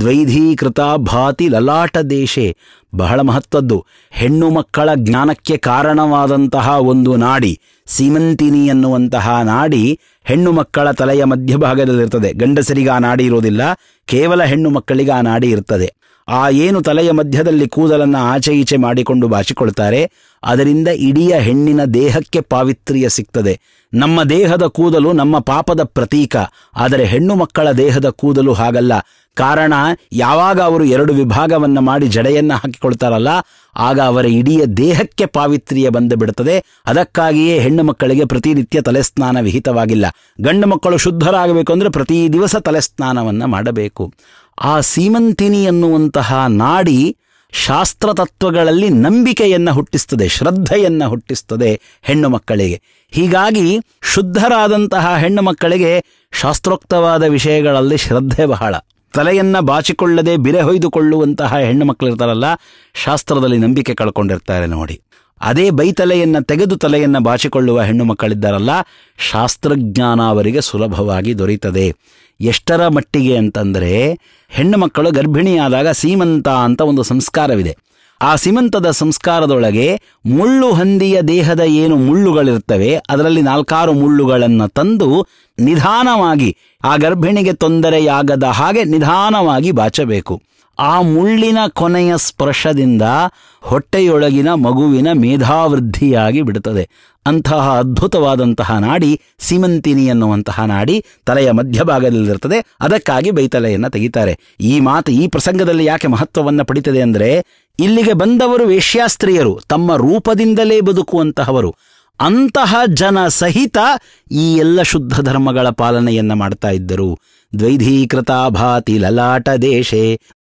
ದ್ವೈಧೀಕೃತ ಭಾತಿ ಲಲಾಟ ದೇಶೆ ಬಹಳ ಮಹತ್ವದ್ದು ಹೆಣ್ಣು ಮಕ್ಕಳ ಜ್ಞಾನಕ್ಕೆ ಕಾರಣವಾದಂತಹ ಒಂದು ನಾಡಿ ಸೀಮಂತಿನಿ ಎನ್ನುವಂತಹ ನಾಡಿ ಹೆಣ್ಣು ಮಕ್ಕಳ ತಲೆಯ ಮಧ್ಯಭಾಗದಲ್ಲಿರ್ತದೆ ಗಂಡಸರಿಗೆ ಆ ನಾಡಿ ಇರೋದಿಲ್ಲ ಕೇವಲ ಹೆಣ್ಣು ಮಕ್ಕಳಿಗೆ ಆ ನಾಡಿ ಇರ್ತದೆ ಆ ಏನು ತಲೆಯ ಮಧ್ಯದಲ್ಲಿ ಕೂದಲನ್ನು ಆಚೆ ಈಚೆ ಮಾಡಿಕೊಂಡು ಬಾಚಿಕೊಳ್ತಾರೆ ಅದರಿಂದ ಇಡೀ ಹೆಣ್ಣಿನ ದೇಹಕ್ಕೆ ಪಾವಿತ್ರ್ಯ ಸಿಗ್ತದೆ ನಮ್ಮ ದೇಹದ ಕೂದಲು ನಮ್ಮ ಪಾಪದ ಪ್ರತೀಕ ಆದರೆ ಹೆಣ್ಣು ಮಕ್ಕಳ ದೇಹದ ಕೂದಲು ಹಾಗಲ್ಲ ಕಾರಣ ಯಾವಾಗ ಅವರು ಎರಡು ವಿಭಾಗವನ್ನು ಮಾಡಿ ಜಡೆಯನ್ನು ಹಾಕಿಕೊಳ್ತಾರಲ್ಲ ಆಗ ಅವರ ಇಡೀ ದೇಹಕ್ಕೆ ಪಾವಿತ್ರ್ಯ ಬಂದು ಬಿಡುತ್ತದೆ ಅದಕ್ಕಾಗಿಯೇ ಹೆಣ್ಣು ಮಕ್ಕಳಿಗೆ ಪ್ರತಿನಿತ್ಯ ತಲೆಸ್ನಾನ ವಿಹಿತವಾಗಿಲ್ಲ ಗಂಡು ಮಕ್ಕಳು ಶುದ್ಧರಾಗಬೇಕು ಅಂದರೆ ಪ್ರತಿ ದಿವಸ ತಲೆಸ್ನಾನವನ್ನು ಮಾಡಬೇಕು ಆ ಸೀಮಂತಿನಿ ಎನ್ನುವಂತಹ ನಾಡಿ ಶಾಸ್ತ್ರತತ್ವಗಳಲ್ಲಿ ನಂಬಿಕೆಯನ್ನು ಹುಟ್ಟಿಸ್ತದೆ ಶ್ರದ್ಧೆಯನ್ನು ಹುಟ್ಟಿಸ್ತದೆ ಹೆಣ್ಣು ಮಕ್ಕಳಿಗೆ ಹೀಗಾಗಿ ಶುದ್ಧರಾದಂತಹ ಹೆಣ್ಣು ಮಕ್ಕಳಿಗೆ ಶಾಸ್ತ್ರೋಕ್ತವಾದ ವಿಷಯಗಳಲ್ಲಿ ಶ್ರದ್ಧೆ ಬಹಳ ತಲೆಯನ್ನು ಬಾಚಿಕೊಳ್ಳದೆ ಬಿರೆ ಹೊಯ್ದುಕೊಳ್ಳುವಂತಹ ಹೆಣ್ಣು ಮಕ್ಕಳಿರ್ತಾರಲ್ಲ ಶಾಸ್ತ್ರದಲ್ಲಿ ನಂಬಿಕೆ ಕಳ್ಕೊಂಡಿರ್ತಾರೆ ನೋಡಿ ಅದೇ ಬೈತಲೆಯನ್ನು ತೆಗೆದು ತಲೆಯನ್ನು ಬಾಚಿಕೊಳ್ಳುವ ಹೆಣ್ಣು ಮಕ್ಕಳಿದ್ದಾರಲ್ಲ ಶಾಸ್ತ್ರಜ್ಞಾನ ಅವರಿಗೆ ಸುಲಭವಾಗಿ ದೊರೀತದೆ ಎಷ್ಟರ ಮಟ್ಟಿಗೆ ಅಂತಂದರೆ ಹೆಣ್ಣು ಮಕ್ಕಳು ಗರ್ಭಿಣಿಯಾದಾಗ ಸೀಮಂತ ಅಂತ ಒಂದು ಸಂಸ್ಕಾರವಿದೆ ಆ ಸೀಮಂತದ ಸಂಸ್ಕಾರದೊಳಗೆ ಮುಳ್ಳು ಹಂದಿಯ ದೇಹದ ಏನು ಮುಳ್ಳುಗಳಿರ್ತವೆ ಅದರಲ್ಲಿ ನಾಲ್ಕಾರು ಮುಳ್ಳುಗಳನ್ನು ತಂದು ನಿಧಾನವಾಗಿ ಆ ಗರ್ಭಿಣಿಗೆ ತೊಂದರೆಯಾಗದ ಹಾಗೆ ನಿಧಾನವಾಗಿ ಬಾಚಬೇಕು ಆ ಮುಳ್ಳಿನ ಕೊನೆಯ ಸ್ಪರ್ಶದಿಂದ ಹೊಟ್ಟೆಯೊಳಗಿನ ಮಗುವಿನ ಮೇಧಾವೃದ್ಧಿಯಾಗಿ ಬಿಡುತ್ತದೆ ಅಂತಹ ಅದ್ಭುತವಾದಂತಹ ನಾಡಿ ಸೀಮಂತಿನಿ ಎನ್ನುವಂತಹ ನಾಡಿ ತಲೆಯ ಮಧ್ಯಭಾಗದಲ್ಲಿರ್ತದೆ ಅದಕ್ಕಾಗಿ ಬೈತಲೆಯನ್ನು ತೆಗಿತಾರೆ ಈ ಮಾತು ಈ ಪ್ರಸಂಗದಲ್ಲಿ ಯಾಕೆ ಮಹತ್ವವನ್ನು ಪಡಿತದೆ ಅಂದರೆ ಇಲ್ಲಿಗೆ ಬಂದವರು ವೇಶ್ಯಾಸ್ತ್ರೀಯರು ತಮ್ಮ ರೂಪದಿಂದಲೇ ಬದುಕುವಂತಹವರು ಅಂತಹ ಜನ ಸಹಿತ ಈ ಎಲ್ಲ ಶುದ್ಧ ಧರ್ಮಗಳ ಪಾಲನೆಯನ್ನು ಮಾಡ್ತಾ ಇದ್ದರು ದ್ವೈಧೀಕೃತ ಭಾತಿ ಲಲಾಟ ದೇಶೇ